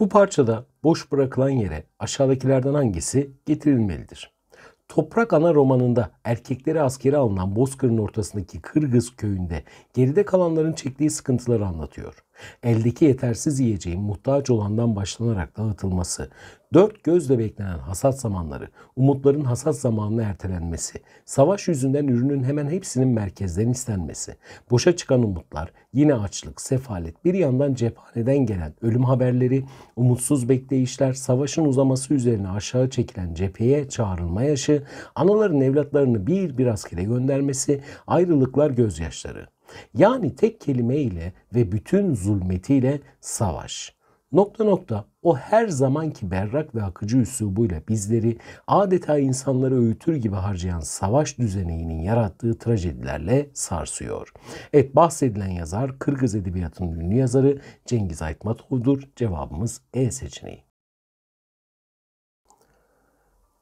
Bu parçada boş bırakılan yere aşağıdakilerden hangisi getirilmelidir? Toprak Ana romanında erkekleri askere alınan Bozkır'ın ortasındaki Kırgız köyünde geride kalanların çektiği sıkıntıları anlatıyor eldeki yetersiz yiyeceğin muhtaç olandan başlanarak dağıtılması, dört gözle beklenen hasat zamanları, umutların hasat zamanına ertelenmesi, savaş yüzünden ürünün hemen hepsinin merkezden istenmesi, boşa çıkan umutlar, yine açlık, sefalet, bir yandan cephaneden gelen ölüm haberleri, umutsuz bekleyişler, savaşın uzaması üzerine aşağı çekilen cepheye çağrılma yaşı, anaların evlatlarını bir bir askere göndermesi, ayrılıklar gözyaşları. Yani tek kelimeyle ve bütün zulmetiyle savaş. Nokta nokta o her zamanki berrak ve akıcı üslubuyla bizleri adeta insanları öğütür gibi harcayan savaş düzeneyinin yarattığı trajedilerle sarsıyor. Evet bahsedilen yazar Kırgız Edebiyatı'nın ünlü yazarı Cengiz Aytmatov'dur. Cevabımız E seçeneği.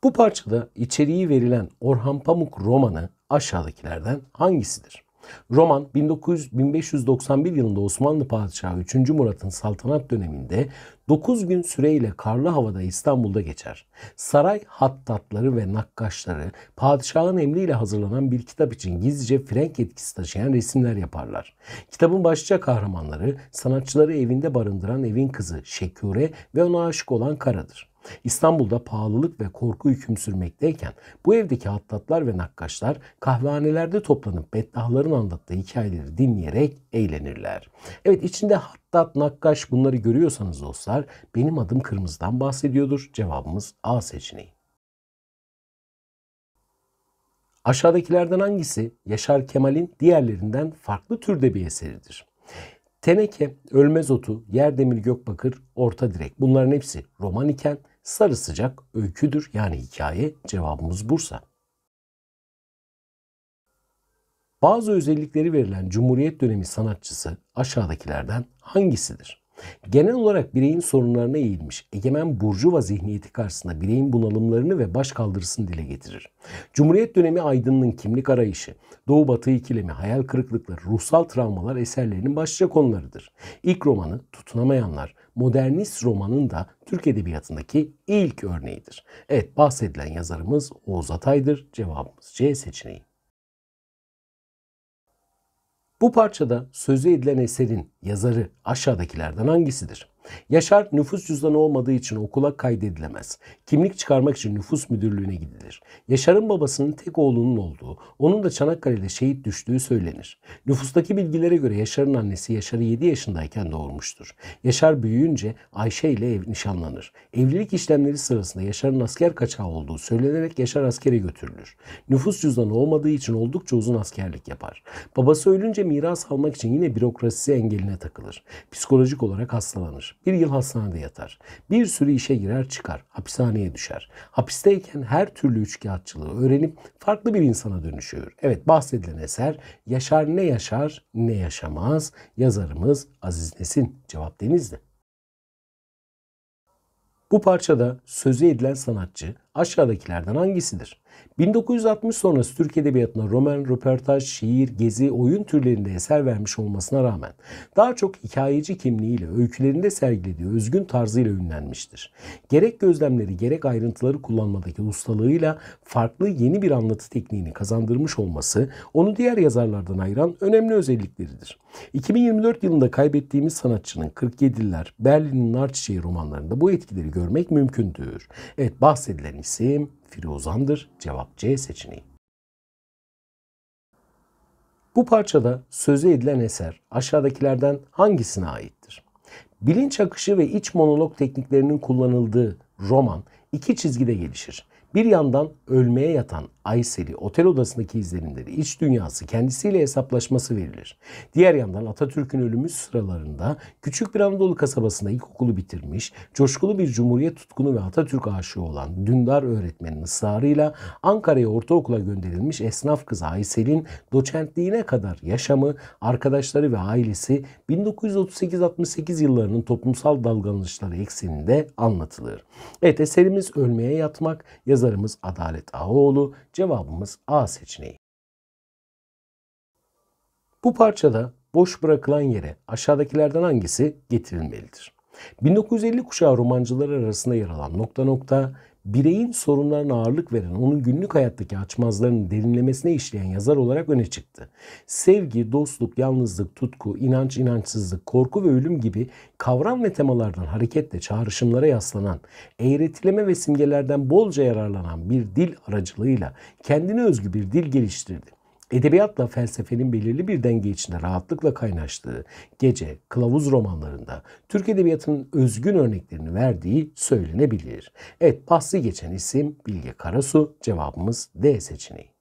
Bu parçada içeriği verilen Orhan Pamuk romanı aşağıdakilerden hangisidir? Roman 1900, 1591 yılında Osmanlı Padişahı 3. Murat'ın saltanat döneminde 9 gün süreyle karlı havada İstanbul'da geçer. Saray hattatları ve nakkaşları padişahın emriyle hazırlanan bir kitap için gizlice frenk etkisi taşıyan resimler yaparlar. Kitabın başlıca kahramanları sanatçıları evinde barındıran evin kızı Şekure ve ona aşık olan Kara'dır. İstanbul'da pahalılık ve korku hüküm sürmekteyken bu evdeki hattatlar ve nakkaşlar kahvehanelerde toplanıp bettahların anlattığı hikayeleri dinleyerek eğlenirler. Evet içinde hattat, nakkaş bunları görüyorsanız dostlar benim adım kırmızıdan bahsediyordur. Cevabımız A seçeneği. Aşağıdakilerden hangisi Yaşar Kemal'in diğerlerinden farklı türde bir eseridir? Teneke, Ölmez Otu, yer Yerdemir Gökbakır, Orta Direk bunların hepsi roman iken Sarı sıcak öyküdür yani hikaye cevabımız Bursa. Bazı özellikleri verilen Cumhuriyet dönemi sanatçısı aşağıdakilerden hangisidir? Genel olarak bireyin sorunlarına eğilmiş egemen burjuva zihniyeti karşısında bireyin bunalımlarını ve baş kaldırısını dile getirir. Cumhuriyet dönemi aydınının kimlik arayışı, doğu batı ikilemi, hayal kırıklıkları, ruhsal travmalar eserlerinin başlıca konularıdır. İlk romanı Tutunamayanlar, modernist romanın da Türk Edebiyatı'ndaki ilk örneğidir. Evet bahsedilen yazarımız Oğuz Atay'dır. Cevabımız C seçeneği. Bu parçada sözü edilen eserin yazarı aşağıdakilerden hangisidir? Yaşar nüfus cüzdanı olmadığı için okula kaydedilemez. Kimlik çıkarmak için nüfus müdürlüğüne gidilir. Yaşar'ın babasının tek oğlunun olduğu, onun da Çanakkale'de şehit düştüğü söylenir. Nüfustaki bilgilere göre Yaşar'ın annesi Yaşar'ı 7 yaşındayken doğurmuştur. Yaşar büyüyünce Ayşe ile ev nişanlanır. Evlilik işlemleri sırasında Yaşar'ın asker kaçağı olduğu söylenerek Yaşar askere götürülür. Nüfus cüzdanı olmadığı için oldukça uzun askerlik yapar. Babası ölünce miras almak için yine bürokrasisi engeline takılır. Psikolojik olarak hastalanır. Bir yıl hastanede yatar. Bir sürü işe girer çıkar. Hapishaneye düşer. Hapisteyken her türlü üçkağıtçılığı öğrenip farklı bir insana dönüşüyor. Evet bahsedilen eser Yaşar ne yaşar ne yaşamaz. Yazarımız Aziz Nesin. Cevap Denizli. Bu parçada sözü edilen sanatçı aşağıdakilerden hangisidir? 1960 sonrası Türk Edebiyatı'na roman, röportaj, şiir, gezi, oyun türlerinde eser vermiş olmasına rağmen daha çok hikayeci kimliğiyle öykülerinde sergilediği özgün tarzıyla ünlenmiştir. Gerek gözlemleri gerek ayrıntıları kullanmadaki ustalığıyla farklı yeni bir anlatı tekniğini kazandırmış olması onu diğer yazarlardan ayıran önemli özellikleridir. 2024 yılında kaybettiğimiz sanatçının 47'liler, Berlin'in Nar Çiçeği romanlarında bu etkileri görmek mümkündür. Evet bahsedilen isim Firuzan'dır. Cevap C seçeneği. Bu parçada sözü edilen eser aşağıdakilerden hangisine aittir? Bilinç akışı ve iç monolog tekniklerinin kullanıldığı roman iki çizgide gelişir. Bir yandan ölmeye yatan Aysel'i otel odasındaki izlenimleri, iç dünyası, kendisiyle hesaplaşması verilir. Diğer yandan Atatürk'ün ölümü sıralarında küçük bir Anadolu kasabasında ilkokulu bitirmiş, coşkulu bir cumhuriyet tutkunu ve Atatürk aşığı olan dündar öğretmenin ısrarıyla Ankara'ya ortaokula gönderilmiş esnaf kızı Aysel'in doçentliğine kadar yaşamı, arkadaşları ve ailesi 1938-68 yıllarının toplumsal dalgalanışları ekseninde anlatılır. Evet eserimiz ölmeye yatmak, ya. Yazarımız Adalet Ağoğlu, cevabımız A seçeneği. Bu parçada boş bırakılan yere aşağıdakilerden hangisi getirilmelidir? 1950 kuşağı romancıları arasında yer alan nokta nokta bireyin sorunlarına ağırlık veren, onun günlük hayattaki açmazlarının derinlemesine işleyen yazar olarak öne çıktı. Sevgi, dostluk, yalnızlık, tutku, inanç, inançsızlık, korku ve ölüm gibi kavram ve temalardan hareketle çağrışımlara yaslanan, eğretileme ve simgelerden bolca yararlanan bir dil aracılığıyla kendine özgü bir dil geliştirdi. Edebiyatla felsefenin belirli bir denge içinde rahatlıkla kaynaştığı Gece, Kılavuz romanlarında Türk Edebiyatı'nın özgün örneklerini verdiği söylenebilir. Evet bahsi geçen isim Bilge Karasu cevabımız D seçeneği.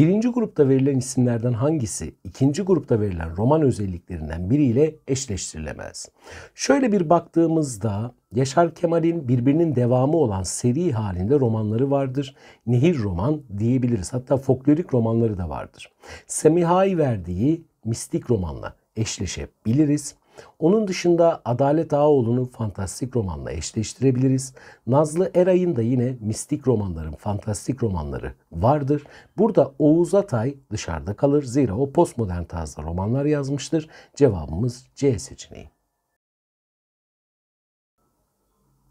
Birinci grupta verilen isimlerden hangisi ikinci grupta verilen roman özelliklerinden biriyle eşleştirilemez? Şöyle bir baktığımızda Yaşar Kemal'in birbirinin devamı olan seri halinde romanları vardır. Nehir roman diyebiliriz. Hatta folklorik romanları da vardır. Semiha'yı verdiği mistik romanla eşleşebiliriz. Onun dışında Adalet Ağaoğlu'nun fantastik romanla eşleştirebiliriz. Nazlı Eray'ın da yine mistik romanların fantastik romanları vardır. Burada Oğuz Atay dışarıda kalır zira o postmodern tarzda romanlar yazmıştır. Cevabımız C seçeneği.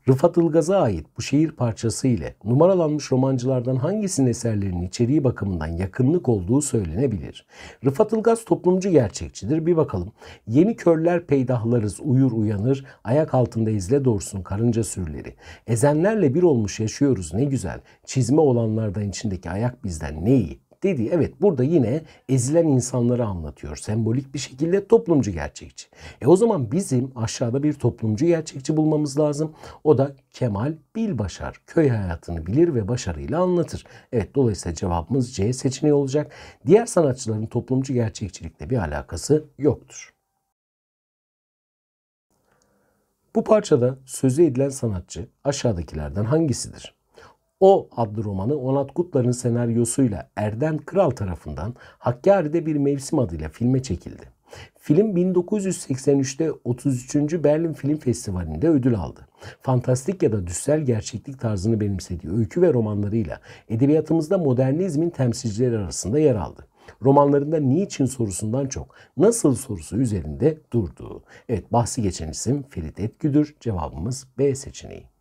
Rıfat Ilgaz'a ait bu şehir parçası ile numaralanmış romancılardan hangisinin eserlerinin içeriği bakımından yakınlık olduğu söylenebilir. Rıfat Ilgaz toplumcu gerçekçidir. Bir bakalım. Yeni körler peydahlarız, uyur uyanır, ayak altında izle doğrusun karınca sürüleri. Ezenlerle bir olmuş yaşıyoruz ne güzel. Çizme olanlardan içindeki ayak bizden ne iyi dedi. Evet burada yine ezilen insanları anlatıyor. Sembolik bir şekilde toplumcu gerçekçi. E o zaman bizim aşağıda bir toplumcu gerçekçi bulmamız lazım. O da Kemal Bilbaşar. Köy hayatını bilir ve başarıyla anlatır. Evet dolayısıyla cevabımız C seçeneği olacak. Diğer sanatçıların toplumcu gerçekçilikle bir alakası yoktur. Bu parçada sözü edilen sanatçı aşağıdakilerden hangisidir? O adlı romanı Onat Kutlar'ın senaryosuyla Erdem Kral tarafından Hakkari'de bir mevsim adıyla filme çekildi. Film 1983'te 33. Berlin Film Festivali'nde ödül aldı. Fantastik ya da düşsel gerçeklik tarzını benimsediği öykü ve romanlarıyla edebiyatımızda modernizmin temsilcileri arasında yer aldı. Romanlarında niçin sorusundan çok nasıl sorusu üzerinde durduğu. Evet bahsi geçen isim Ferit Etgüdür. Cevabımız B seçeneği.